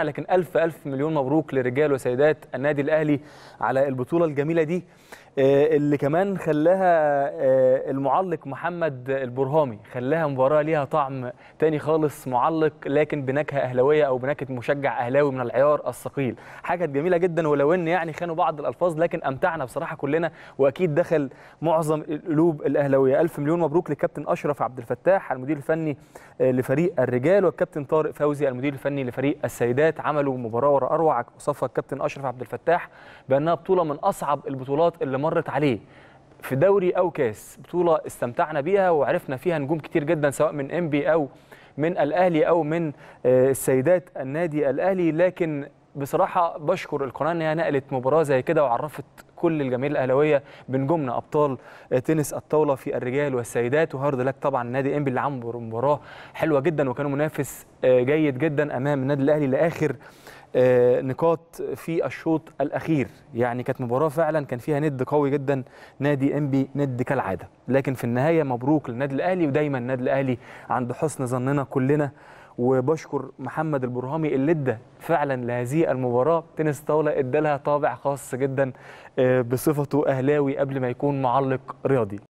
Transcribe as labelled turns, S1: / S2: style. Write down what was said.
S1: لكن ألف ألف مليون مبروك لرجال وسيدات النادي الأهلي على البطولة الجميلة دي آه، اللي كمان خلاها آه، المعلق محمد البرهامي خلاها مباراه ليها طعم تاني خالص معلق لكن بنكهه اهلاويه او بنكهه مشجع اهلاوي من العيار الثقيل حاجه جميله جدا ولو ان يعني خانوا بعض الالفاظ لكن امتعنا بصراحه كلنا واكيد دخل معظم القلوب الاهلاويه الف مليون مبروك للكابتن اشرف عبد الفتاح المدير الفني آه، لفريق الرجال والكابتن طارق فوزي المدير الفني لفريق السيدات عملوا مباراه ورا اروع وصفها الكابتن اشرف عبد الفتاح بانها بطوله من اصعب البطولات اللي مرت عليه في دوري او كاس بطوله استمتعنا بيها وعرفنا فيها نجوم كتير جدا سواء من ام بي او من الاهلي او من آه، السيدات النادي الاهلي لكن بصراحه بشكر القناه انها نقلت مباراه زي كده وعرفت كل الجماهير الاهلاويه بنجومنا ابطال آه، تنس الطاوله في الرجال والسيدات وهارد لك طبعا نادي انبي اللي عمل مباراه حلوه جدا وكان منافس آه، جيد جدا امام النادي الاهلي لاخر آه، نقاط في الشوط الاخير يعني كانت مباراه فعلا كان فيها ند قوي جدا نادي انبي ند كالعاده لكن في النهايه مبروك للنادي الاهلي ودايما النادي الاهلي عند حسن ظننا كلنا وبشكر محمد البرهامي اللي ادى فعلا لهذه المباراه تنس طاوله ادى لها طابع خاص جدا آه، بصفته اهلاوي قبل ما يكون معلق رياضي